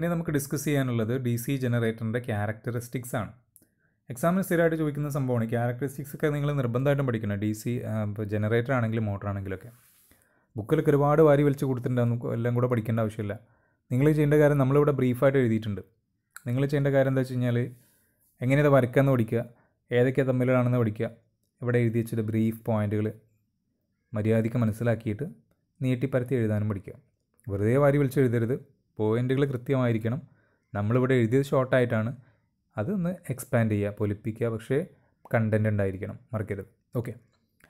ഇനി നമുക്ക് ഡിസ്കസ് ചെയ്യാനുള്ളത് ഡി സി ജനറേറ്ററിൻ്റെ ക്യാരക്ടറിസ്റ്റിക്സ് ആണ് എക്സാമിന് സ്ഥിരമായിട്ട് ചോദിക്കുന്ന സംഭവമാണ് ക്യാരക്ടറിസ്റ്റിക്സ് ഒക്കെ നിങ്ങൾ നിർബന്ധമായിട്ടും പഠിക്കണം ഡി സി ജനറേറ്റർ ആണെങ്കിലും മോട്ടർ ആണെങ്കിലൊക്കെ ബുക്കിലൊക്കെ ഒരുപാട് വാരി വലിച്ച് കൊടുത്തിട്ടുണ്ടാകും എല്ലാം കൂടെ പഠിക്കേണ്ട ആവശ്യമില്ല നിങ്ങൾ ചെയ്യേണ്ട കാര്യം നമ്മളിവിടെ ബ്രീഫായിട്ട് എഴുതിയിട്ടുണ്ട് നിങ്ങൾ ചെയ്യേണ്ട കാര്യം എന്താ വെച്ച് കഴിഞ്ഞാൽ എങ്ങനെ ഇത് വരയ്ക്കാമെന്ന് പഠിക്കുക ഏതൊക്കെ തമ്മിലാണെന്ന് പഠിക്കുക ഇവിടെ എഴുതി വെച്ചിട്ട് ബ്രീഫ് പോയിന്റുകൾ മര്യാദയ്ക്ക് മനസ്സിലാക്കിയിട്ട് നീട്ടിപ്പരത്തി എഴുതാനും പഠിക്കുക വെറുതെ വാരി വലിച്ച് എഴുതരുത് പോയിൻറ്റുകൾ കൃത്യമായിരിക്കണം നമ്മളിവിടെ എഴുതിയത് ഷോർട്ടായിട്ടാണ് അതൊന്ന് എക്സ്പാൻഡ് ചെയ്യുക പൊലിപ്പിക്കുക പക്ഷേ കണ്ടൻറ് ഉണ്ടായിരിക്കണം മറക്കരുത് ഓക്കെ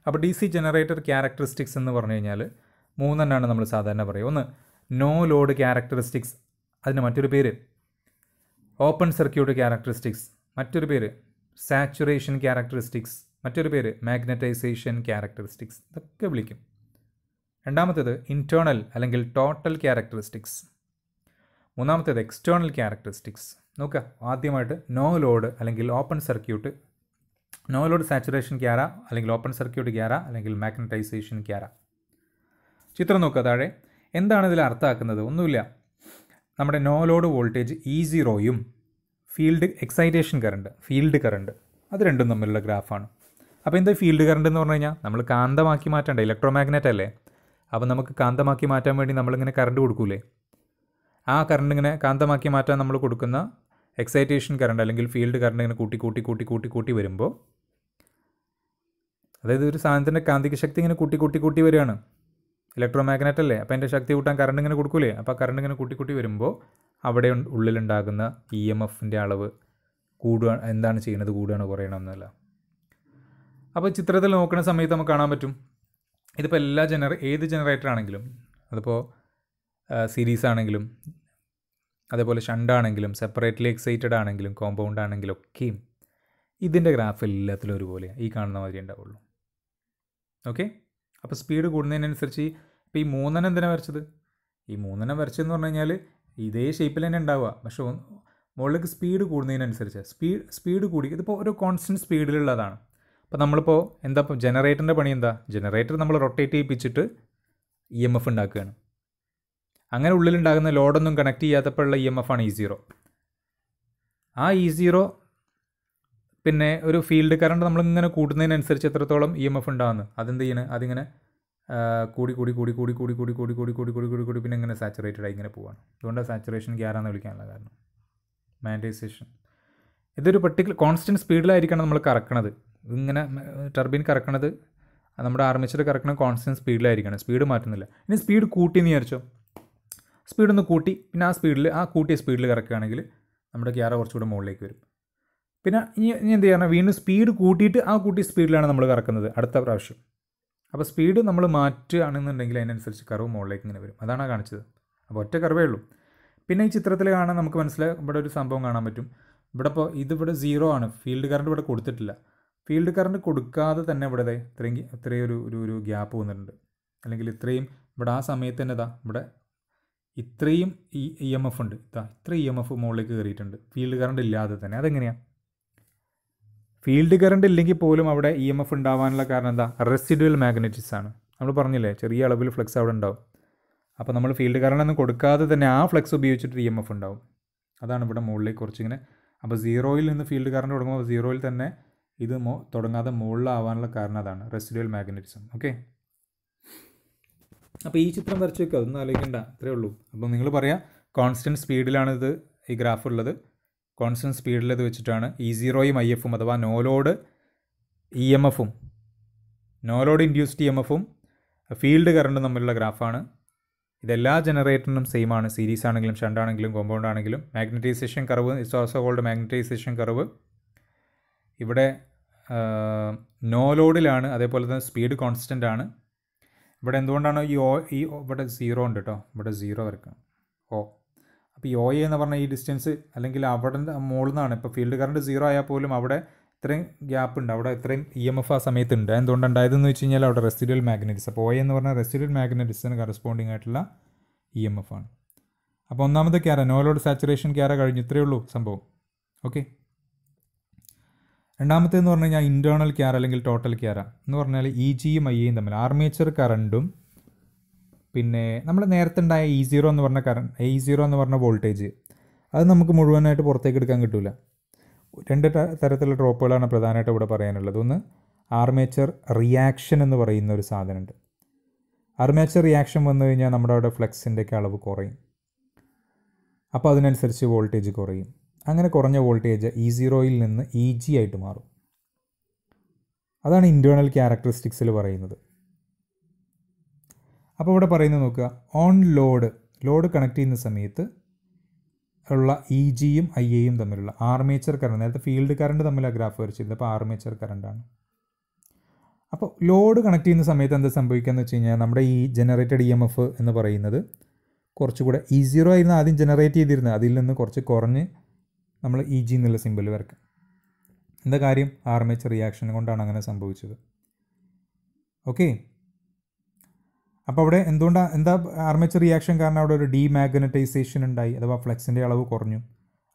അപ്പോൾ ഡി സി ജനറേറ്റർ ക്യാരക്ടറിസ്റ്റിക്സ് എന്ന് പറഞ്ഞു കഴിഞ്ഞാൽ മൂന്നെണ്ണമാണ് നമ്മൾ സാധാരണ പറയുക ഒന്ന് നോ ലോഡ് ക്യാരക്ടറിസ്റ്റിക്സ് അതിന് മറ്റൊരു പേര് ഓപ്പൺ സർക്യൂട്ട് ക്യാരക്ടറിസ്റ്റിക്സ് മറ്റൊരു പേര് സാച്ചുറേഷൻ ക്യാരക്ടറിസ്റ്റിക്സ് മറ്റൊരു പേര് മാഗ്നറ്റൈസേഷൻ ക്യാരക്ടറിസ്റ്റിക്സ് ഇതൊക്കെ വിളിക്കും രണ്ടാമത്തേത് ഇൻറ്റേർണൽ അല്ലെങ്കിൽ ടോട്ടൽ ക്യാരക്ടറിസ്റ്റിക്സ് മൂന്നാമത്തേത് എക്സ്റ്റേണൽ ക്യാരക്ടറിസ്റ്റിക്സ് നോക്കുക ആദ്യമായിട്ട് നോ ലോഡ് അല്ലെങ്കിൽ open circuit no load saturation ക്യാര അല്ലെങ്കിൽ ഓപ്പൺ സർക്യൂട്ട് ക്യാര അല്ലെങ്കിൽ മാഗ്നറ്റൈസേഷൻ ക്യാര ചിത്രം നോക്കുക താഴെ എന്താണ് ഇതിൽ അർത്ഥമാക്കുന്നത് ഒന്നുമില്ല നമ്മുടെ നോ ലോഡ് വോൾട്ടേജ് ഇ സീറോയും field excitation current field current അത് രണ്ടും തമ്മിലുള്ള ഗ്രാഫാണ് അപ്പോൾ എന്താ ഫീൽഡ് കറണ്ട് എന്ന് പറഞ്ഞു കഴിഞ്ഞാൽ നമ്മൾ കാന്തമാക്കി മാറ്റേണ്ട ഇലക്ട്രോ മാഗ്നറ്റ് അല്ലേ അപ്പോൾ നമുക്ക് കാന്തമാക്കി മാറ്റാൻ വേണ്ടി നമ്മളിങ്ങനെ കറണ്ട് കൊടുക്കൂലേ ആ കറണ്ട് ഇങ്ങനെ കാന്തമാക്കി മാറ്റാൻ നമ്മൾ കൊടുക്കുന്ന എക്സൈറ്റേഷൻ കറണ്ട് അല്ലെങ്കിൽ ഫീൽഡ് കറണ്ട് ഇങ്ങനെ കൂട്ടി കൂട്ടി കൂട്ടി കൂട്ടി കൂട്ടി വരുമ്പോൾ അതായത് ഒരു സാധനത്തിൻ്റെ കാന്തിക ശക്തി ഇങ്ങനെ കൂട്ടി കൂട്ടി കൂട്ടി വരികയാണ് ഇലക്ട്രോ മാഗ്നറ്റ് അല്ലേ അപ്പോൾ അതിൻ്റെ ശക്തി കൂട്ടാൻ കറണ്ട് ഇങ്ങനെ കൊടുക്കൂലേ അപ്പോൾ കറണ്ട് ഇങ്ങനെ കൂട്ടി കൂട്ടി വരുമ്പോൾ അവിടെ ഉള്ളിലുണ്ടാകുന്ന ഇ e എം എഫിൻ്റെ അളവ് കൂടുക എന്താണ് ചെയ്യുന്നത് കൂടുകയാണ് കുറയണമെന്നല്ല അപ്പോൾ ചിത്രത്തിൽ നോക്കുന്ന സമയത്ത് നമുക്ക് കാണാൻ പറ്റും ഇതിപ്പോൾ എല്ലാ ജനറേ ഏത് ജനറേറ്റർ ആണെങ്കിലും അതിപ്പോൾ സീരീസ് ആണെങ്കിലും അതേപോലെ ഷണ്ട് ആണെങ്കിലും സെപ്പറേറ്റ്ലി എക്സൈറ്റഡ് ആണെങ്കിലും കോമ്പൗണ്ട് ആണെങ്കിലും ഒക്കെയും ഇതിൻ്റെ ഗ്രാഫ് എല്ലാത്തിലും ഒരുപോലെ ഈ കാണുന്ന മാതിരി ഉണ്ടാവുള്ളൂ ഓക്കെ അപ്പോൾ സ്പീഡ് കൂടുന്നതിനനുസരിച്ച് ഇപ്പോൾ ഈ മൂന്നെണ്ണം എന്തിനാണ് വരച്ചത് ഈ മൂന്നെണ്ണം വരച്ചതെന്ന് പറഞ്ഞു കഴിഞ്ഞാൽ ഇതേ ഷേപ്പിൽ തന്നെ ഉണ്ടാവുക പക്ഷേ മുകളിലേക്ക് സ്പീഡ് കൂടുന്നതിനനുസരിച്ച് സ്പീഡ് സ്പീഡ് കൂടി ഇതിപ്പോൾ ഒരു കോൺസ്റ്റൻറ്റ് സ്പീഡിലുള്ളതാണ് അപ്പോൾ നമ്മളിപ്പോൾ എന്താ ഇപ്പോൾ ജനറേറ്ററിൻ്റെ പണി എന്താ ജനറേറ്റർ നമ്മൾ റൊട്ടേറ്റ് ചെയ്യിപ്പിച്ചിട്ട് ഇ എം എഫ് ഉണ്ടാക്കുകയാണ് അങ്ങനെ ഉള്ളിലുണ്ടാകുന്ന ലോഡൊന്നും കണക്ട് ചെയ്യാത്തപ്പോഴുള്ള ഇ എം എഫ് ആണ് ഇ സീറോ ആ ഇ സീറോ പിന്നെ ഒരു ഫീൽഡ് കറണ്ട് നമ്മളിങ്ങനെ കൂട്ടുന്നതിനനുസരിച്ച് എത്രത്തോളം ഇ എം എഫ് ഉണ്ടാകുന്നു അതെന്ത് ചെയ്യണം അതിങ്ങനെ കൂടി കൂടി കൂടി കൂടി കൂടി കൂടി കൂടി കൂടി കൂടി കൂടി കൂടി കൂടി പിന്നെ ഇങ്ങനെ സാച്ചുറേറ്റഡ് ആയി ഇങ്ങനെ പോവാണ് അതുകൊണ്ട് സാച്ചുറേഷൻ എന്ന് വിളിക്കാനുള്ള കാരണം മാൻഡേസേഷൻ ഇതൊരു പെർട്ടിക്കുലർ കോൺസ്റ്റൻറ്റ് സ്പീഡിലായിരിക്കണം നമ്മൾ കറക്കണത് ഇങ്ങനെ ടർബിൻ കറക്കണത് നമ്മുടെ ആർമിച്ചർ കറക്കണത് കോൺസ്റ്റൻറ്റ് സ്പീഡിലായിരിക്കണം സ്പീഡ് മാറ്റുന്നില്ല ഇനി സ്പീഡ് കൂട്ടി എന്ന് വിചാരിച്ചോ സ്പീഡൊന്ന് കൂട്ടി പിന്നെ ആ സ്പീഡിൽ ആ കൂട്ടിയ സ്പീഡിൽ കറക്കുകയാണെങ്കിൽ നമ്മുടെ ക്യാര കുറച്ചുകൂടെ മുകളിലേക്ക് വരും പിന്നെ ഇനി ഇനി എന്ത് ചെയ്യണം വീണ്ടും സ്പീഡ് കൂട്ടിയിട്ട് ആ കൂട്ടിയ സ്പീഡിലാണ് നമ്മൾ കറക്കുന്നത് അടുത്ത പ്രാവശ്യം അപ്പോൾ സ്പീഡ് നമ്മൾ മാറ്റുകയാണെന്നുണ്ടെങ്കിൽ അതിനനുസരിച്ച് കറവ് മുകളിലേക്ക് ഇങ്ങനെ വരും അതാണ് കാണിച്ചത് അപ്പോൾ ഒറ്റ കറവേ ഉള്ളൂ പിന്നെ ഈ ചിത്രത്തിൽ കാണാൻ നമുക്ക് മനസ്സിലായി ഇവിടെ ഒരു സംഭവം കാണാൻ പറ്റും ഇവിടെ ഇപ്പോൾ ഇതിവിടെ സീറോ ആണ് ഫീൽഡ് കറണ്ട് ഇവിടെ കൊടുത്തിട്ടില്ല ഫീൽഡ് കറണ്ട് കൊടുക്കാതെ തന്നെ ഇവിടെ ഇത്രയും ഇത്രയും ഒരു ഒരു ഗ്യാപ്പ് വന്നിട്ടുണ്ട് അല്ലെങ്കിൽ ഇത്രയും ഇവിടെ ആ സമയത്ത് തന്നെ ഇതാ ഇവിടെ ഇത്രയും ഇ ഇ എം എഫ് ഉണ്ട് ഇതാ ഇത്ര ഇ എം എഫ് മുകളിലേക്ക് കയറിയിട്ടുണ്ട് ഫീൽഡ് കറണ്ട് ഇല്ലാതെ തന്നെ അതെങ്ങനെയാണ് ഫീൽഡ് കറണ്ട് ഇല്ലെങ്കിൽ പോലും അവിടെ ഇ എം എഫ് ഉണ്ടാവാനുള്ള കാരണം എന്താ റെസിഡുവൽ മാഗ്നറ്റിക്സ് ആണ് നമ്മൾ പറഞ്ഞില്ലേ ചെറിയ അളവിൽ ഫ്ലക്സ് അവിടെ ഉണ്ടാവും അപ്പോൾ നമ്മൾ ഫീൽഡ് കറണ്ട് ഒന്നും കൊടുക്കാതെ തന്നെ ആ ഫ്ലക്സ് ഉപയോഗിച്ചിട്ട് ഇ എം എഫ് ഉണ്ടാവും അതാണ് ഇവിടെ മുകളിലേക്ക് കുറച്ചിങ്ങനെ അപ്പോൾ സീറോയിൽ നിന്ന് ഫീൽഡ് കറണ്ട് തുടങ്ങുമ്പോൾ സീറോയിൽ തന്നെ ഇത് മോ തുടങ്ങാതെ മുകളിലാവാനുള്ള കാരണം അതാണ് റെസിഡുവൽ മാഗ്നറ്റിസം ഓക്കെ അപ്പോൾ ഈ ചിത്രം വരച്ച് വെക്കുക അതൊന്നും ആലോചിക്കണ്ട അത്രേ ഉള്ളൂ അപ്പോൾ നിങ്ങൾ പറയാം കോൺസ്റ്റൻറ്റ് സ്പീഡിലാണിത് ഈ ഗ്രാഫ് ഉള്ളത് കോൺസ്റ്റൻറ്റ് സ്പീഡിലത് വെച്ചിട്ടാണ് ഇ സീറോയും ഐ എഫും അഥവാ നോലോഡ് ഇ എം എഫും നോലോഡ് ഇൻഡ്യൂസ്ഡ് ഇ എം എഫും ഫീൽഡ് കറണ്ടും തമ്മിലുള്ള ഗ്രാഫാണ് ഇതെല്ലാ ജനറേറ്ററിനും സെയിം ആണ് സീരീസ് ആണെങ്കിലും ഷണ്ടാണെങ്കിലും കോമ്പൗണ്ട് ആണെങ്കിലും magnetisation curve it's also magnetisation curve ഇവിടെ നോ ലോഡിലാണ് അതേപോലെ തന്നെ സ്പീഡ് കോൺസ്റ്റൻ്റ് ആണ് ഇവിടെ എന്തുകൊണ്ടാണ് ഈ ഒ ഈ ഇവിടെ സീറോ ഉണ്ട് കേട്ടോ ഇവിടെ സീറോ വരയ്ക്കണം ഓ അപ്പോൾ ഈ ഒ എ എന്ന് പറഞ്ഞാൽ ഈ ഡിസ്റ്റൻസ് അല്ലെങ്കിൽ അവിടെ മുകളിൽ നിന്നാണ് ഇപ്പോൾ ഫീൽഡ് കറണ്ട് സീറോ ആയാൽ പോലും അവിടെ ഇത്രയും ഗ്യാപ്പ് ഉണ്ട് അവിടെ ഇത്രയും ഇ എം എഫ് ആ സമയത്ത് ഉണ്ട് എന്തുകൊണ്ടാണ് ഉണ്ടായതെന്ന് വെച്ച് കഴിഞ്ഞാൽ അവിടെ റെസിഡ്യൽ മാഗ്നറ്റിക്സ് അപ്പോൾ ഒ എന്ന് പറഞ്ഞാൽ റെസിഡ്യൽ മാഗ്നറ്റിക്സിന് കറസ്പോണ്ടിങ് ആയിട്ടുള്ള ഇ എം എഫ് ആണ് അപ്പോൾ ഒന്നാമത്തെ ക്യാര നോലോഡ് സാച്ചുറേഷൻ ക്യാര കഴിഞ്ഞു ഇത്രയേ ഉള്ളൂ സംഭവം ഓക്കെ രണ്ടാമത്തേന്ന് പറഞ്ഞു കഴിഞ്ഞാൽ ഇൻറ്റേർണൽ ക്യാർ അല്ലെങ്കിൽ ടോട്ടൽ ക്യാർ എന്ന് പറഞ്ഞാൽ ഇ e ജിയും ഐ എയും തമ്മിൽ ആർമേച്ചർ കറണ്ടും പിന്നെ നമ്മൾ നേരത്തെ ഉണ്ടായ ഇ e സീറോ എന്ന് പറഞ്ഞ കറണ്ട് ഐ സീറോ എന്ന് പറഞ്ഞ വോൾട്ടേജ് അത് നമുക്ക് മുഴുവനായിട്ട് പുറത്തേക്ക് എടുക്കാൻ കിട്ടില്ല രണ്ട് തരത്തിലുള്ള ഡ്രോപ്പുകളാണ് പ്രധാനമായിട്ട് ഇവിടെ പറയാനുള്ളത് ഒന്ന് ആർമേച്ചർ റിയാക്ഷൻ എന്ന് പറയുന്ന ഒരു സാധനമുണ്ട് ആർമേച്ചർ റിയാക്ഷൻ വന്നു കഴിഞ്ഞാൽ നമ്മുടെ അവിടെ ഫ്ലെക്സിൻ്റെയൊക്കെ അളവ് കുറയും അപ്പോൾ അതിനനുസരിച്ച് വോൾട്ടേജ് കുറയും അങ്ങനെ കുറഞ്ഞ വോൾട്ടേജ് ഇ e സീറോയിൽ നിന്ന് ഇ e ജി ആയിട്ട് മാറും അതാണ് ഇൻറ്റേർണൽ ക്യാരക്ടറിസ്റ്റിക്സിൽ പറയുന്നത് അപ്പോൾ ഇവിടെ പറയുന്നത് നോക്കുക ഓൺ ലോഡ് ലോഡ് കണക്ട് ചെയ്യുന്ന സമയത്ത് ഉള്ള ഇ e ജിയും ഐ എയും തമ്മിലുള്ള ആർമേച്ചർ കറണ്ട് നേരത്തെ ഫീൽഡ് കറണ്ട് തമ്മിൽ ആ ഗ്രാഫ് വരച്ചിരുന്നത് അപ്പോൾ ആർമേച്ചർ കറണ്ടാണ് അപ്പോൾ ലോഡ് കണക്ട് ചെയ്യുന്ന സമയത്ത് എന്താ സംഭവിക്കുക എന്ന് വെച്ച് കഴിഞ്ഞാൽ നമ്മുടെ ഈ ജനറേറ്റഡ് ഇ എം എഫ് എന്ന് പറയുന്നത് കുറച്ചുകൂടെ ഇ സീറോ ആയിരുന്നു ആദ്യം ജനറേറ്റ് ചെയ്തിരുന്നത് അതിൽ നിന്ന് കുറച്ച് കുറഞ്ഞ് നമ്മൾ ഇ e ജി എന്നുള്ള സിമ്പിൾ വരയ്ക്കാം എന്താ കാര്യം ആർമേച്ചർ റിയാക്ഷൻ കൊണ്ടാണ് അങ്ങനെ സംഭവിച്ചത് ഓക്കെ അപ്പോൾ അവിടെ എന്തുകൊണ്ടാണ് എന്താ ആർമേച്ചർ റിയാക്ഷൻ കാരണം അവിടെ ഒരു മാഗ്നറ്റൈസേഷൻ ഉണ്ടായി അഥവാ ഫ്ലെക്സിൻ്റെ അളവ് കുറഞ്ഞു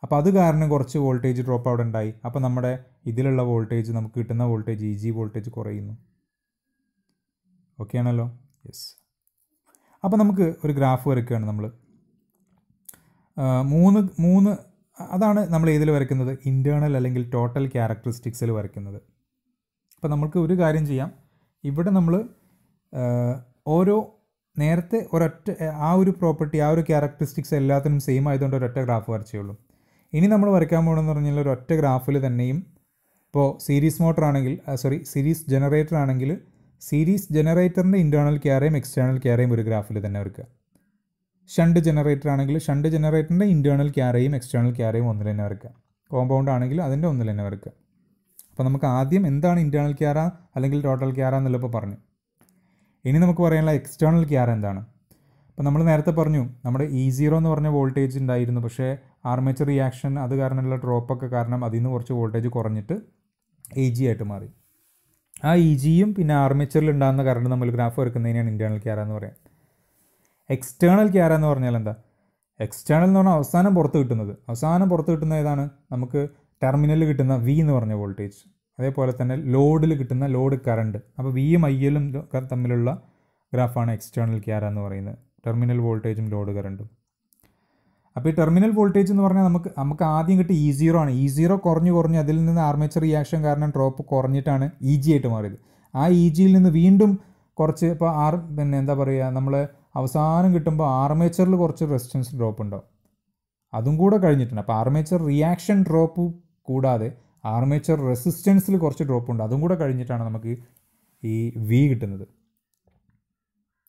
അപ്പോൾ അത് കാരണം കുറച്ച് വോൾട്ടേജ് ഡ്രോപ്പ് അവിടെ ഉണ്ടായി അപ്പോൾ നമ്മുടെ ഇതിലുള്ള വോൾട്ടേജ് നമുക്ക് കിട്ടുന്ന വോൾട്ടേജ് ഇ ജി വോൾട്ടേജ് കുറയുന്നു ഓക്കെ ആണല്ലോ യെസ് അപ്പോൾ നമുക്ക് ഒരു ഗ്രാഫ് വരയ്ക്കുകയാണ് നമ്മൾ മൂന്ന് മൂന്ന് അതാണ് നമ്മൾ ഏതിൽ വരയ്ക്കുന്നത് ഇൻറ്റേണൽ അല്ലെങ്കിൽ ടോട്ടൽ ക്യാരക്ടറിസ്റ്റിക്സിൽ വരയ്ക്കുന്നത് അപ്പോൾ നമുക്ക് ഒരു കാര്യം ചെയ്യാം ഇവിടെ നമ്മൾ ഓരോ നേരത്തെ ഒരൊറ്റ ആ ഒരു പ്രോപ്പർട്ടി ആ ഒരു ക്യാരക്ടറിസ്റ്റിക്സ് എല്ലാത്തിനും സെയിം ആയതുകൊണ്ട് ഒരൊറ്റ ഗ്രാഫ് വരച്ചേയുള്ളൂ ഇനി നമ്മൾ വരയ്ക്കാൻ പോകണമെന്ന് പറഞ്ഞാൽ ഒരൊറ്റ ഗ്രാഫിൽ തന്നെയും ഇപ്പോൾ സീരീസ് മോട്ടർ ആണെങ്കിൽ സോറി സീരീസ് ജനറേറ്റർ ആണെങ്കിൽ സീരീസ് ജനറേറ്ററിൻ്റെ ഇൻറ്റേർണൽ കെയറേയും എക്സ്റ്റേണൽ കെയറേയും ഒരു ഗ്രാഫിൽ തന്നെ വരയ്ക്കുക ഷണ്ട് ജനറേറ്റർ ആണെങ്കിൽ ഷണ്ട് ജനറേറ്ററിൻ്റെ ഇൻറ്റേർണൽ ക്യാരയും എക്സ്റ്റേണൽ ക്യാരയും ഒന്നിൽ തന്നെ വരയ്ക്കുക കോമ്പൗണ്ട് ആണെങ്കിൽ അതിൻ്റെ ഒന്നിൽ തന്നെ വരയ്ക്കുക അപ്പോൾ നമുക്ക് ആദ്യം എന്താണ് ഇൻറ്റേർണൽ ക്യാര അല്ലെങ്കിൽ ടോട്ടൽ ക്യാര ഇപ്പോൾ പറഞ്ഞു ഇനി നമുക്ക് പറയാനുള്ള എക്സ്റ്റേണൽ ക്യാര എന്താണ് അപ്പോൾ നമ്മൾ നേരത്തെ പറഞ്ഞു നമ്മുടെ ഇ e സീറോ എന്ന് പറഞ്ഞ വോൾട്ടേജ് ഉണ്ടായിരുന്നു പക്ഷേ ആർമേച്ചർ റിയാക്ഷൻ അത് കാരണമുള്ള ഡ്രോപ്പൊക്കെ കാരണം അതിൽ നിന്ന് കുറച്ച് വോൾട്ടേജ് കുറഞ്ഞിട്ട് എ e ജി ആയിട്ട് മാറി ആ ഇ e ജിയും പിന്നെ ആർമേച്ചറിൽ ഉണ്ടാകുന്ന കറണ്ട് നമ്മൾ ഗ്രാഫ് വരക്കുന്നതിനാണ് ഇൻറ്റേർണൽ ക്യാര എന്ന് പറയാം എക്സ്റ്റേണൽ ക്യാര എന്ന് പറഞ്ഞാൽ എന്താ എക്സ്റ്റേണൽ എന്ന് പറഞ്ഞാൽ അവസാനം പുറത്ത് കിട്ടുന്നത് അവസാനം പുറത്ത് കിട്ടുന്ന ഏതാണ് നമുക്ക് ടെർമിനലിൽ കിട്ടുന്ന വി എന്ന് പറഞ്ഞ വോൾട്ടേജ് അതേപോലെ തന്നെ ലോഡിൽ കിട്ടുന്ന ലോഡ് കറണ്ട് അപ്പോൾ വിയും ഐ എല്ലും തമ്മിലുള്ള ഗ്രാഫാണ് എക്സ്റ്റേണൽ ക്യാര എന്ന് പറയുന്നത് ടെർമിനൽ വോൾട്ടേജും ലോഡ് കറണ്ടും അപ്പോൾ ഈ ടെർമിനൽ വോൾട്ടേജ് എന്ന് പറഞ്ഞാൽ നമുക്ക് നമുക്ക് ആദ്യം കിട്ടി ഇ e സീറോ ആണ് ഇ e സീറോ കുറഞ്ഞു കുറഞ്ഞ് അതിൽ നിന്ന് ആർമേച്ചർ റിയാക്ഷൻ കാരണം ഡ്രോപ്പ് കുറഞ്ഞിട്ടാണ് ഇ e ജി ആയിട്ട് മാറിയത് ആ ഇ ജിയിൽ നിന്ന് വീണ്ടും കുറച്ച് ഇപ്പോൾ ആർ പിന്നെ എന്താ പറയുക നമ്മൾ അവസാനം കിട്ടുമ്പോൾ ആർമേച്ചറിൽ കുറച്ച് റെസിസ്റ്റൻസ് ഡ്രോപ്പ് ഉണ്ടാവും അതും കൂടെ കഴിഞ്ഞിട്ടുണ്ട് അപ്പോൾ ആർമേച്ചർ റിയാക്ഷൻ ഡ്രോപ്പ് കൂടാതെ ആർമേച്ചർ റെസിസ്റ്റൻസിൽ കുറച്ച് ഡ്രോപ്പ് ഉണ്ട് അതും കൂടെ കഴിഞ്ഞിട്ടാണ് നമുക്ക് ഈ വി കിട്ടുന്നത്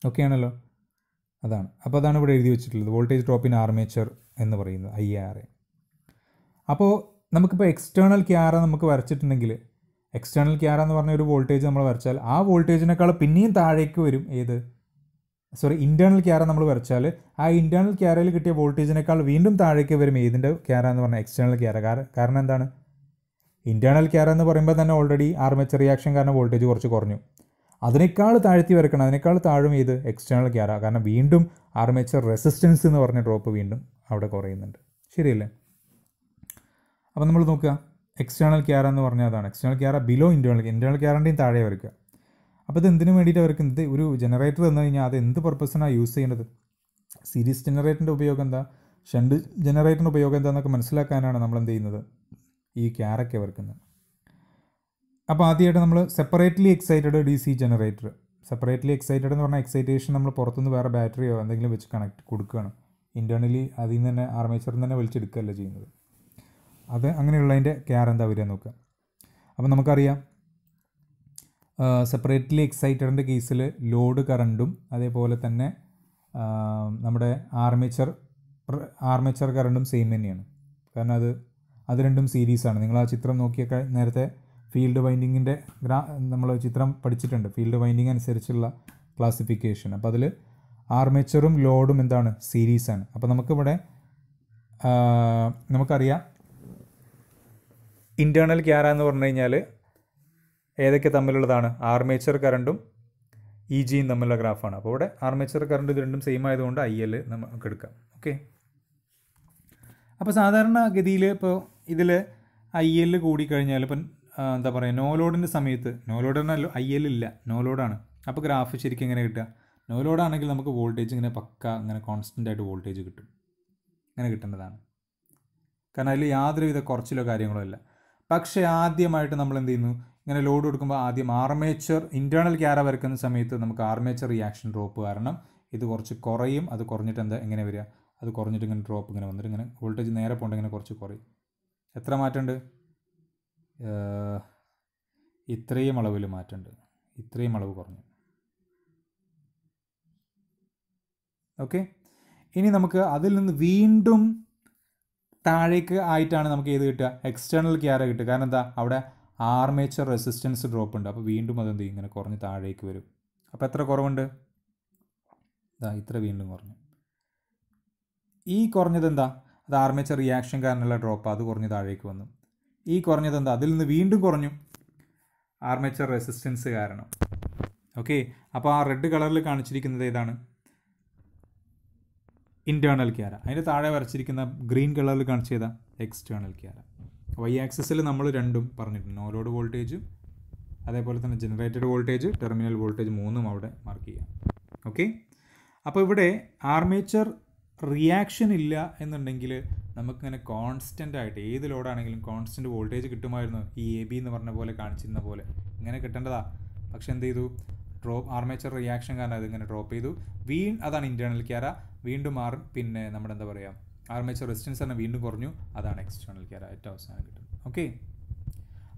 ഓക്കെ ആണല്ലോ അതാണ് അപ്പോൾ അതാണ് ഇവിടെ എഴുതി വെച്ചിട്ടുള്ളത് വോൾട്ടേജ് ഡ്രോപ്പ് ഇൻ ആർമേച്ചർ എന്ന് പറയുന്നത് ഐ ആർ എ അപ്പോൾ നമുക്കിപ്പോൾ എക്സ്റ്റേണൽ ക്യാറ നമുക്ക് വരച്ചിട്ടുണ്ടെങ്കിൽ എക്സ്റ്റേണൽ ക്യാറ എന്ന് പറഞ്ഞ ഒരു വോൾട്ടേജ് നമ്മൾ വരച്ചാൽ ആ വോൾട്ടേജിനേക്കാൾ പിന്നെയും താഴേക്ക് വരും ഏത് സോറി ഇൻറ്റേർണൽ ക്യാര നമ്മൾ വരച്ചാൽ ആ ഇൻറ്റേർണൽ ക്യാരയിൽ കിട്ടിയ വോൾട്ടേജിനേക്കാൾ വീണ്ടും താഴേക്ക് വരും ഏതിൻ്റെ ക്യാര എന്ന് പറഞ്ഞാൽ എക്സ്റ്റേണൽ ക്യാര കാരണം എന്താണ് ഇൻറ്റേർണൽ ക്യാര എന്ന് പറയുമ്പോൾ തന്നെ ഓൾറെഡി ആർമേച്ചർ റിയാക്ഷൻ കാരണം വോൾട്ടേജ് കുറച്ച് കുറഞ്ഞു അതിനേക്കാൾ താഴ്ത്തി വരക്കണം അതിനേക്കാൾ താഴും ഇത് എക്സ്റ്റേണൽ ക്യാര കാരണം വീണ്ടും ആർമേച്ചർ റെസിസ്റ്റൻസ് എന്ന് പറഞ്ഞ ഡ്രോപ്പ് വീണ്ടും അവിടെ കുറയുന്നുണ്ട് ശരിയല്ലേ അപ്പം നമ്മൾ നോക്കുക എക്സ്റ്റേണൽ ക്യാര എന്ന് പറഞ്ഞാൽ അതാണ് എക്സ്റ്റേണൽ ക്യാര ബിലോ ഇൻറ്റേർണൽ ഇൻറ്റേർണൽ ക്യാരൻ്റെയും താഴെ വരയ്ക്കുക അപ്പോൾ ഇത് എന്തിനു വേണ്ടിയിട്ട് അവർക്ക് എന്ത് ഒരു ജനറേറ്റർ വന്നു കഴിഞ്ഞാൽ അത് എന്ത് പർപ്പസിനാണ് യൂസ് ചെയ്യേണ്ടത് സീരീസ് ജനറേറ്ററിൻ്റെ ഉപയോഗം എന്താ ഷണ്ട് ജനറേറ്ററിൻ്റെ ഉപയോഗം എന്താണെന്നൊക്കെ മനസ്സിലാക്കാനാണ് നമ്മൾ എന്ത് ചെയ്യുന്നത് ഈ ക്യാരൊക്കെ വർക്കുന്നത് അപ്പോൾ ആദ്യമായിട്ട് നമ്മൾ separately excited D C generator separately excited എന്ന് പറഞ്ഞാൽ എക്സൈറ്റേഷൻ നമ്മൾ പുറത്തുനിന്ന് വേറെ ബാറ്ററിയോ എന്തെങ്കിലും വെച്ച് കണക്ട് കൊടുക്കുകയാണ് ഇൻറ്റേർണലി അതിൽ നിന്ന് തന്നെ ആർമേച്ചറിൽ തന്നെ വിളിച്ചെടുക്കുകയല്ല ചെയ്യുന്നത് അത് അങ്ങനെയുള്ളതിൻ്റെ കെയർ എന്താ വരിക നോക്കുക അപ്പോൾ നമുക്കറിയാം സെപ്പറേറ്റ്ലി എക്സൈറ്ററിൻ്റെ കേസിൽ ലോഡ് കറണ്ടും അതേപോലെ തന്നെ നമ്മുടെ ആർമേച്ചർ ആർമേച്ചർ കറണ്ടും സെയിം തന്നെയാണ് കാരണം അത് അത് രണ്ടും സീരീസാണ് നിങ്ങൾ ആ ചിത്രം നോക്കിയൊക്കെ നേരത്തെ ഫീൽഡ് വൈൻഡിങ്ങിൻ്റെ ഗ്രാ നമ്മൾ ചിത്രം പഠിച്ചിട്ടുണ്ട് ഫീൽഡ് വൈൻഡിങ് അനുസരിച്ചുള്ള ക്ലാസിഫിക്കേഷൻ അപ്പോൾ അതിൽ ആർമേച്ചറും ലോഡും എന്താണ് സീരീസാണ് അപ്പോൾ നമുക്കിവിടെ നമുക്കറിയാം ഇൻറ്റേണൽ ക്യാര എന്ന് പറഞ്ഞു കഴിഞ്ഞാൽ ഏതൊക്കെ തമ്മിലുള്ളതാണ് ആർമേച്ചർ കറണ്ടും ഇ ജിയും തമ്മിലുള്ള ഗ്രാഫാണ് അപ്പോൾ ഇവിടെ ആർമേച്ചർ കറണ്ട് ഇത് രണ്ടും സെയിം ആയതുകൊണ്ട് ഐ എൽ നമുക്ക് എടുക്കാം ഓക്കെ അപ്പോൾ സാധാരണ ഗതിയിൽ ഇപ്പോൾ ഇതിൽ ഐ എൽ കൂടിക്കഴിഞ്ഞാൽ ഇപ്പം എന്താ പറയുക നോ ലോഡിൻ്റെ സമയത്ത് നോ ലോഡിനല്ലോ ഐ എൽ ഇല്ല നോ ലോഡാണ് അപ്പോൾ ഗ്രാഫ് ശരിക്കും എങ്ങനെ കിട്ടുക നോ ലോഡാണെങ്കിൽ നമുക്ക് വോൾട്ടേജ് ഇങ്ങനെ പക്ക ഇങ്ങനെ കോൺസ്റ്റൻ്റ് ആയിട്ട് വോൾട്ടേജ് കിട്ടും ഇങ്ങനെ കിട്ടേണ്ടതാണ് കാരണം അതിൽ യാതൊരുവിധ കുറച്ചിലോ കാര്യങ്ങളോ ഇല്ല പക്ഷേ ആദ്യമായിട്ട് നമ്മൾ എന്ത് ചെയ്യുന്നു ഇങ്ങനെ ലോഡ് കൊടുക്കുമ്പോൾ ആദ്യം ആർമേച്ചർ ഇൻറ്റേർണൽ ക്യാര വരയ്ക്കുന്ന സമയത്ത് നമുക്ക് ആർമേച്ചർ റിയാക്ഷൻ ഡ്രോപ്പ് കാരണം ഇത് കുറച്ച് കുറയും അത് കുറഞ്ഞിട്ട് എന്താ എങ്ങനെ വരിക അത് കുറഞ്ഞിട്ട് ഇങ്ങനെ ഡ്രോപ്പ് ഇങ്ങനെ വന്നിട്ട് ഇങ്ങനെ വോൾട്ടേജ് നേരെ പോകേണ്ട ഇങ്ങനെ കുറച്ച് കുറയും എത്ര മാറ്റമുണ്ട് ഇത്രയും അളവിൽ മാറ്റമുണ്ട് ഇത്രയും അളവ് കുറഞ്ഞു ഓക്കെ ഇനി നമുക്ക് അതിൽ നിന്ന് വീണ്ടും താഴേക്ക് ആയിട്ടാണ് നമുക്ക് ഏത് കിട്ടുക എക്സ്റ്റേണൽ ക്യാര കിട്ടുക കാരണം എന്താ അവിടെ ആർമേച്ചർ റെസിസ്റ്റൻസ് ഡ്രോപ്പ് ഉണ്ട് അപ്പോൾ വീണ്ടും അതെന്ത് ചെയ്യും ഇങ്ങനെ കുറഞ്ഞ് താഴേക്ക് വരും അപ്പോൾ എത്ര കുറവുണ്ട് ഇതാ ഇത്ര വീണ്ടും കുറഞ്ഞു ഈ കുറഞ്ഞത് എന്താ അത് ആർമേച്ചർ റിയാക്ഷൻ കാരണമുള്ള ഡ്രോപ്പ് അത് കുറഞ്ഞ് താഴേക്ക് വന്നു ഈ കുറഞ്ഞത് എന്താ അതിൽ നിന്ന് വീണ്ടും കുറഞ്ഞു ആർമേച്ചർ റെസിസ്റ്റൻസ് കാരണം ഓക്കെ അപ്പോൾ ആ റെഡ് കളറിൽ കാണിച്ചിരിക്കുന്നത് ഏതാണ് ഇൻറ്റേണൽ ക്യാര അതിൻ്റെ താഴെ വരച്ചിരിക്കുന്ന ഗ്രീൻ കളറിൽ കാണിച്ചതാണ് എക്സ്റ്റേണൽ ക്യാര വൈ ആക്സിസിൽ നമ്മൾ രണ്ടും പറഞ്ഞിട്ടുണ്ട് നോ ലോഡ് വോൾട്ടേജും അതേപോലെ തന്നെ ജനറേറ്റഡ് വോൾട്ടേജ് ടെർമിനൽ വോൾട്ടേജ് മൂന്നും അവിടെ മാർക്ക് ചെയ്യാം ഓക്കെ അപ്പോൾ ഇവിടെ ആർമേച്ചർ റിയാക്ഷൻ ഇല്ല എന്നുണ്ടെങ്കിൽ നമുക്കിങ്ങനെ കോൺസ്റ്റൻ്റ് ആയിട്ട് ഏത് ലോഡാണെങ്കിലും കോൺസ്റ്റൻറ്റ് വോൾട്ടേജ് കിട്ടുമായിരുന്നു ഈ എ ബി എന്ന് പറഞ്ഞ പോലെ കാണിച്ചിരുന്ന പോലെ ഇങ്ങനെ കിട്ടേണ്ടതാ പക്ഷെ എന്ത് ചെയ്തു ഡ്രോ ആർമേച്ചർ റിയാക്ഷൻ കാരണം അതിങ്ങനെ ഡ്രോപ്പ് ചെയ്തു വീണ്ടും അതാണ് ഇൻറ്റേർണൽ ക്യാര വീണ്ടും ആർ പിന്നെ നമ്മുടെ എന്താ പറയുക ആർമേച്ചർ റെസിസ്റ്റൻസ് തന്നെ വീണ്ടും കുറഞ്ഞു അതാണ് എക്സ്റ്റേണൽ ക്യാര ഏറ്റവും അവസാനം കിട്ടുന്നത് ഓക്കെ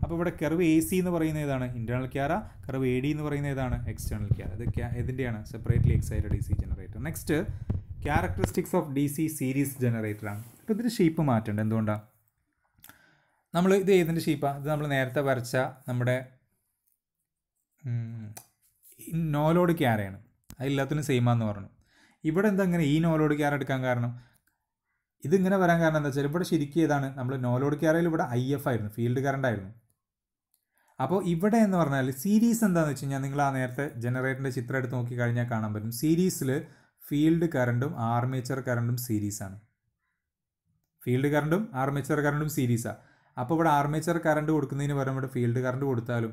അപ്പോൾ ഇവിടെ കർവ് എ സി എന്ന് പറയുന്ന ഏതാണ് ഇൻറ്റേണൽ ക്യാര കർവ് എ ഡി എന്ന് പറയുന്ന ഏതാണ് എക്സ്റ്റേണൽ ക്യാര ഇത് ഇതിൻ്റെയാണ് separately excited D C generator next characteristics of D C series ആണ് അപ്പോൾ ഇതിൻ്റെ ഷേപ്പ് മാറ്റേണ്ട എന്തുകൊണ്ടാണ് നമ്മൾ ഇത് ഏതിൻ്റെ ഷേപ്പാണ് ഇത് നമ്മൾ നേരത്തെ വരച്ച നമ്മുടെ നോലോഡ് ക്യാരയാണ് അതില്ലാത്തതിനും സെയിമാന്ന് പറഞ്ഞു ഇവിടെ എന്താ അങ്ങനെ ഈ നോലോഡ് ക്യാര എടുക്കാൻ കാരണം ഇതിങ്ങനെ വരാൻ കാരണം എന്താ വെച്ചാൽ ഇവിടെ ശരിക്കും ഏതാണ് നമ്മൾ നോലോഡ് ക്യാറയിൽ ഇവിടെ ഐ എഫ് ആയിരുന്നു ഫീൽഡ് കറണ്ട് ആയിരുന്നു അപ്പോൾ ഇവിടെ എന്ന് പറഞ്ഞാൽ സീരീസ് എന്താണെന്ന് വെച്ച് കഴിഞ്ഞാൽ നിങ്ങൾ ആ നേരത്തെ ജനറേറ്ററിൻ്റെ ചിത്രം എടുത്ത് നോക്കിക്കഴിഞ്ഞാൽ കാണാൻ പറ്റും സീരീസിൽ ഫീൽഡ് കറണ്ടും ആർമേച്ചർ കറണ്ടും സീരീസാണ് ഫീൽഡ് കറണ്ടും ആർമേച്ചർ കറണ്ടും സീരീസാണ് അപ്പോൾ ഇവിടെ ആർമേച്ചർ കറണ്ട് കൊടുക്കുന്നതിന് പകരം ഇവിടെ ഫീൽഡ് കറണ്ട് കൊടുത്താലും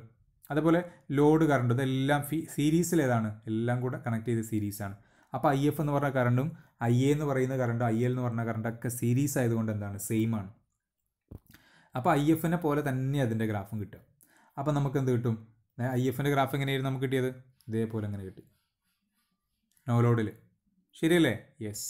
അതുപോലെ ലോഡ് കറണ്ട് ഇതെല്ലാം ഫീ സീരീസിലേതാണ് എല്ലാം കൂടെ കണക്ട് ചെയ്ത സീരീസാണ് അപ്പോൾ ഐ എഫ് എന്ന് പറഞ്ഞ കറണ്ടും ഐ എ എന്ന് പറയുന്ന കറണ്ടും ഐ എൽ എന്ന് പറഞ്ഞ കറണ്ടൊക്കെ സീരീസ് ആയതുകൊണ്ട് എന്താണ് സെയിം ആണ് അപ്പോൾ ഐ എഫിനെ പോലെ തന്നെ അതിൻ്റെ ഗ്രാഫും കിട്ടും അപ്പോൾ നമുക്ക് എന്ത് കിട്ടും ഐ എഫിൻ്റെ ഗ്രാഫ് എങ്ങനെയായിരുന്നു നമുക്ക് കിട്ടിയത് ഇതേപോലെ അങ്ങനെ കിട്ടി നോലോഡിൽ ശരിയല്ലേ യെസ്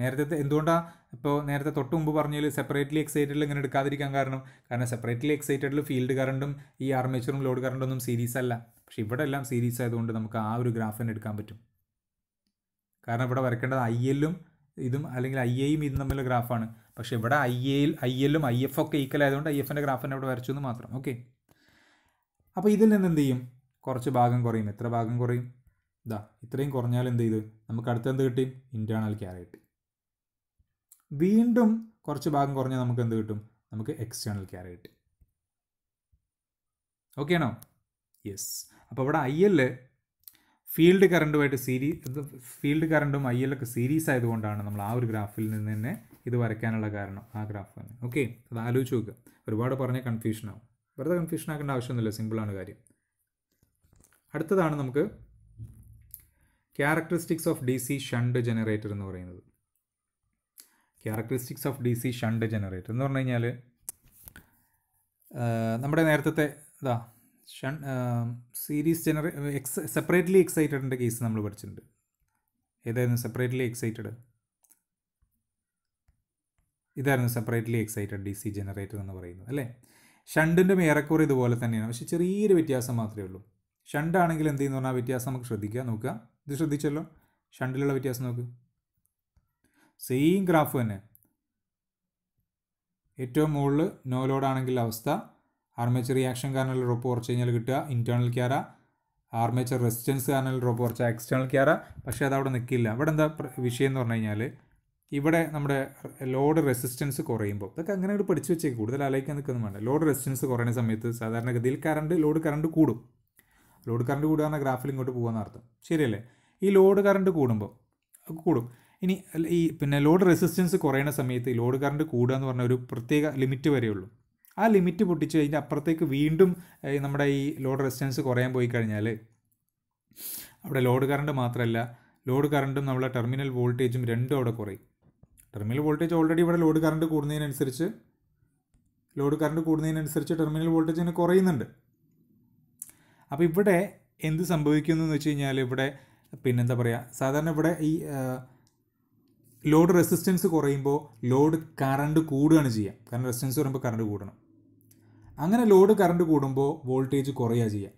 നേരത്തെ എന്തുകൊണ്ടാണ് ഇപ്പോൾ നേരത്തെ തൊട്ട് മുമ്പ് പറഞ്ഞാൽ സെപ്പറേറ്റ്ലി എക്സൈറ്റഡിൽ ഇങ്ങനെ എടുക്കാതിരിക്കാൻ കാരണം കാരണം സെപ്പറേറ്റ്ലി എക്സൈറ്റഡിൽ ഫീൽഡ് കറണ്ടും ഈ ആർമേച്ചറും ലോഡ് കറണ്ടും ഒന്നും സീരീസ് അല്ല പക്ഷേ ഇവിടെ എല്ലാം സീരീസ് ആയതുകൊണ്ട് നമുക്ക് ആ ഒരു ഗ്രാഫ് തന്നെ എടുക്കാൻ പറ്റും കാരണം ഇവിടെ വരയ്ക്കേണ്ടത് ഐ എല്ലും ഇതും അല്ലെങ്കിൽ ഐ എയും ഇതും തമ്മിലുള്ള ഗ്രാഫാണ് പക്ഷേ ഇവിടെ ഐ എയിൽ ഐ എല്ലും ഐ എഫ് ഒക്കെ ഈക്വൽ ആയതുകൊണ്ട് ഐ എഫിൻ്റെ തന്നെ ഇവിടെ വരച്ചു എന്ന് മാത്രം ഓക്കെ അപ്പോൾ ഇതിൽ നിന്ന് എന്ത് ചെയ്യും കുറച്ച് ഭാഗം കുറയും എത്ര ഭാഗം കുറയും ഇതാ ഇത്രയും കുറഞ്ഞാൽ എന്ത് ചെയ്തു നമുക്ക് അടുത്ത് എന്ത് കിട്ടി ഇൻറ്റേണൽ ക്യാരി കിട്ടി വീണ്ടും കുറച്ച് ഭാഗം കുറഞ്ഞാൽ നമുക്ക് എന്ത് കിട്ടും നമുക്ക് എക്സ്റ്റേണൽ ക്യാരി കിട്ടി ഓക്കെ ആണോ യെസ് അപ്പോൾ ഇവിടെ ഐ എല്ല് ഫീൽഡ് കറണ്ടുമായിട്ട് സീരീസ് ഫീൽഡ് കറണ്ടും ഐ എല്ലൊക്കെ സീരീസ് ആയതുകൊണ്ടാണ് നമ്മൾ ആ ഒരു ഗ്രാഫിൽ നിന്ന് തന്നെ ഇത് വരയ്ക്കാനുള്ള കാരണം ആ ഗ്രാഫ് തന്നെ ഓക്കെ അത് ആലോചിച്ച് നോക്കുക ഒരുപാട് പറഞ്ഞാൽ കൺഫ്യൂഷനാവും വെറുതെ കൺഫ്യൂഷൻ ആക്കേണ്ട ആവശ്യമൊന്നുമില്ല സിമ്പിളാണ് കാര്യം അടുത്തതാണ് നമുക്ക് characteristics of D C shunt generator എന്ന് പറയുന്നത് characteristics of D C shunt generator എന്ന് പറഞ്ഞു കഴിഞ്ഞാൽ നമ്മുടെ നേരത്തെ ഇതാ ഷൺ സീരീസ് ജനറേ എക്സ് സെപ്പറേറ്റ്ലി എക്സൈറ്റഡിൻ്റെ കേസ് നമ്മൾ പഠിച്ചിട്ടുണ്ട് ഏതായിരുന്നു സെപ്പറേറ്റ്ലി എക്സൈറ്റഡ് ഇതായിരുന്നു separately excited D C generator എന്ന് പറയുന്നത് അല്ലേ ഷണ്ടിൻ്റെ ഏറെക്കുറെ ഇതുപോലെ തന്നെയാണ് പക്ഷേ ചെറിയൊരു വ്യത്യാസം മാത്രമേ ഉള്ളൂ ഷണ്ടാണെങ്കിൽ എന്ത് ചെയ്യുന്നു പറഞ്ഞാൽ വ്യത്യാസം നമുക്ക് ശ്രദ്ധിക്കുക നോക്കുക ഇത് ശ്രദ്ധിച്ചല്ലോ ഷണ്ടിലുള്ള വ്യത്യാസം നോക്ക് സെയിം ഗ്രാഫ് തന്നെ ഏറ്റവും മുകളിൽ നോ അവസ്ഥ ആർമേച്ചർ റിയാക്ഷൻ കാരണമുള്ള ഡ്രോപ്പ് കുറച്ച് കഴിഞ്ഞാൽ കിട്ടുക ഇൻറ്റേർണൽ ക്യാര ആർമേച്ചർ റെസിസ്റ്റൻസ് കാരണമുള്ള ഡ്രോപ്പ് കുറച്ച് എക്സ്റ്റേണൽ ക്യാര പക്ഷേ അത് അവിടെ നിൽക്കില്ല ഇവിടെ എന്താ വിഷയം എന്ന് പറഞ്ഞു കഴിഞ്ഞാൽ ഇവിടെ നമ്മുടെ ലോഡ് റെസിസ്റ്റൻസ് കുറയുമ്പോൾ ഇതൊക്കെ അങ്ങനെ ഒരു പഠിച്ചു വെച്ചേക്ക് കൂടുതൽ അലയിക്കാൻ നിൽക്കുന്നു വേണ്ട ലോഡ് റെസിസ്റ്റൻസ് കുറയുന്ന സമയത്ത് സാധാരണഗതിയിൽ കറണ്ട് ലോഡ് കറണ്ട് കൂടും ലോഡ് കറണ്ട് കൂടുക എന്ന ഗ്രാഫിൽ ഇങ്ങോട്ട് പോകുന്ന അർത്ഥം ശരിയല്ലേ ഈ ലോഡ് കറണ്ട് കൂടുമ്പോൾ കൂടും ഇനി ഈ പിന്നെ ലോഡ് റെസിസ്റ്റൻസ് കുറയുന്ന സമയത്ത് ലോഡ് കറണ്ട് കൂടുക എന്ന് പറഞ്ഞ ഒരു പ്രത്യേക ലിമിറ്റ് വരെയുള്ളൂ ആ ലിമിറ്റ് പൊട്ടിച്ച് അതിൻ്റെ അപ്പുറത്തേക്ക് വീണ്ടും നമ്മുടെ ഈ ലോഡ് റെസിസ്റ്റൻസ് കുറയാൻ പോയി കഴിഞ്ഞാൽ അവിടെ ലോഡ് കറണ്ട് മാത്രമല്ല ലോഡ് കറണ്ടും നമ്മളെ ടെർമിനൽ വോൾട്ടേജും രണ്ടും അവിടെ കുറയും ടെർമിനൽ വോൾട്ടേജ് ഓൾറെഡി ഇവിടെ ലോഡ് കറണ്ട് കൂടുന്നതിനനുസരിച്ച് ലോഡ് കറണ്ട് കൂടുന്നതിനനുസരിച്ച് ടെർമിനൽ വോൾട്ടേജ് തന്നെ കുറയുന്നുണ്ട് അപ്പോൾ ഇവിടെ എന്ത് സംഭവിക്കുന്നു എന്ന് വെച്ച് കഴിഞ്ഞാൽ ഇവിടെ പിന്നെന്താ പറയുക സാധാരണ ഇവിടെ ഈ ലോഡ് റെസിസ്റ്റൻസ് കുറയുമ്പോൾ ലോഡ് കറണ്ട് കൂടുകയാണ് ചെയ്യുക കാരണം റെസിസ്റ്റൻസ് പറയുമ്പോൾ കറണ്ട് കൂടണം അങ്ങനെ ലോഡ് കറണ്ട് കൂടുമ്പോൾ വോൾട്ടേജ് കുറയുക ചെയ്യുക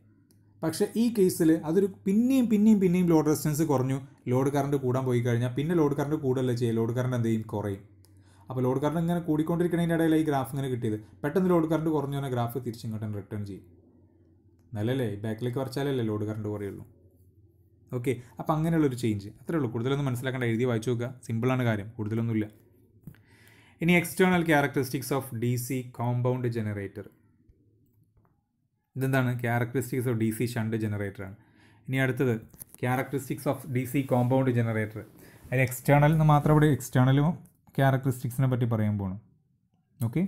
പക്ഷേ ഈ കേസിൽ അതൊരു പിന്നെയും പിന്നെയും പിന്നെയും ലോഡ് റെസിസ്റ്റൻസ് കുറഞ്ഞു ലോഡ് കറണ്ട് കൂടാൻ പോയി കഴിഞ്ഞാൽ പിന്നെ ലോഡ് കറണ്ട് കൂടല്ല ചെയ്യുക ലോഡ് കറണ്ട് എന്ത് ചെയ്യും കുറയും അപ്പോൾ ലോഡ് കറണ്ട് ഇങ്ങനെ കൂടിക്കൊണ്ടിരിക്കണതിൻ്റെ ഇടയിൽ ഈ ഗ്രാഫ് ഇങ്ങനെ കിട്ടിയത് പെട്ടെന്ന് ലോഡ് കറണ്ട് കുറഞ്ഞു പറഞ്ഞാൽ ഗ്രാഫ് തിരിച്ചിങ്ങോട്ടും റിട്ടേൺ ചെയ്യും നല്ലല്ലേ ബാക്കിലേക്ക് വരച്ചാലല്ലേ ലോഡ് കറണ്ട് കുറയുള്ളൂ ഓക്കെ അപ്പോൾ അങ്ങനെയുള്ളൊരു ചേഞ്ച് അത്രേ ഉള്ളൂ കൂടുതലൊന്നും മനസ്സിലാക്കേണ്ട എഴുതി വായിച്ചു നോക്കുക സിമ്പിളാണ് കാര്യം കൂടുതലൊന്നുമില്ല ഇനി external characteristics of D C compound generator ഇതെന്താണ് characteristics of D C shunt ജനറേറ്ററാണ് ഇനി അടുത്തത് characteristics of D C compound generator അതിൽ എക്സ്റ്റേണൽ എന്ന് മാത്രം ഇവിടെ എക്സ്റ്റേണലും ക്യാരക്ടറിസ്റ്റിക്സിനെ പറ്റി പറയാൻ പോകണം ഓക്കെ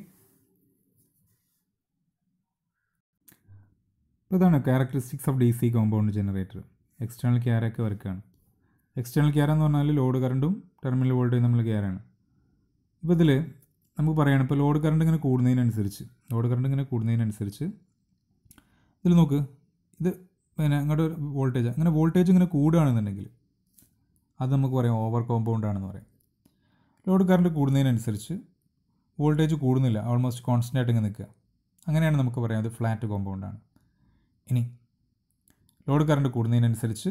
അപ്പോൾ ഇതാണ് characteristics of D C compound generator external ക്യാരൊക്കെ വർക്കാണ് എക്സ്റ്റേണൽ ക്യാർ എന്ന് പറഞ്ഞാൽ ലോഡ് കറണ്ടും ടെർമിനൽ വോൾട്ടേജും നമ്മൾ ക്യാരാണ് ഇപ്പോൾ ഇതിൽ നമുക്ക് പറയണം ഇപ്പോൾ ലോഡ് കറണ്ട് ഇങ്ങനെ കൂടുന്നതിനനുസരിച്ച് ലോഡ് കറണ്ട് ഇങ്ങനെ കൂടുന്നതിനനുസരിച്ച് ഇതിൽ നോക്ക് ഇത് പിന്നെ ഇങ്ങോട്ട് വോൾട്ടേജ് അങ്ങനെ വോൾട്ടേജ് ഇങ്ങനെ കൂടുകയാണെന്നുണ്ടെങ്കിൽ അത് നമുക്ക് പറയാം ഓവർ കോമ്പൗണ്ട് ആണെന്ന് പറയാം ലോഡ് കറണ്ട് കൂടുന്നതിനനുസരിച്ച് വോൾട്ടേജ് കൂടുന്നില്ല ഓൾമോസ്റ്റ് കോൺസ്റ്റൻ്റ് ആയിട്ട് ഇങ്ങനെ നിൽക്കുക അങ്ങനെയാണ് നമുക്ക് പറയാം അത് ഫ്ലാറ്റ് കോമ്പൗണ്ടാണ് ഇനി ലോഡ് കറണ്ട് കൂടുന്നതിനനുസരിച്ച്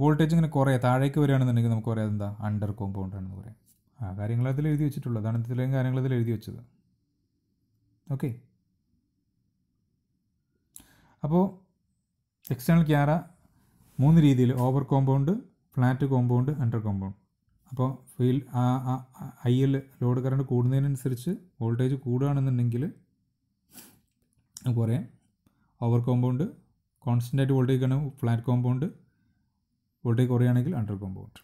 വോൾട്ടേജ് ഇങ്ങനെ കുറേ താഴേക്ക് വരികയാണെന്നുണ്ടെങ്കിൽ നമുക്ക് പറയാം എന്താ അണ്ടർ കോമ്പൗണ്ട് ആണെന്ന് പറയാം ആ കാര്യങ്ങൾ അതിൽ എഴുതി വെച്ചിട്ടുള്ളൂ അതാണ് ഇത്രയും കാര്യങ്ങൾ അതിൽ എഴുതി വെച്ചത് ഓക്കെ അപ്പോൾ എക്സ്റ്റേണൽ ക്യാര മൂന്ന് രീതിയിൽ over compound flat compound under compound അപ്പോൾ field I L load current കൂടുന്നതിനനുസരിച്ച് വോൾട്ടേജ് കൂടുകയാണെന്നുണ്ടെങ്കിൽ നമുക്ക് പറയാം ഓവർ കോമ്പൗണ്ട് കോൺസ്റ്റൻ്റ് വോൾട്ടേജ് കാണും ഫ്ലാറ്റ് കോമ്പൗണ്ട് വോൾട്ടേജ് കുറയുകയാണെങ്കിൽ അണ്ടർ കോമ്പൗണ്ട്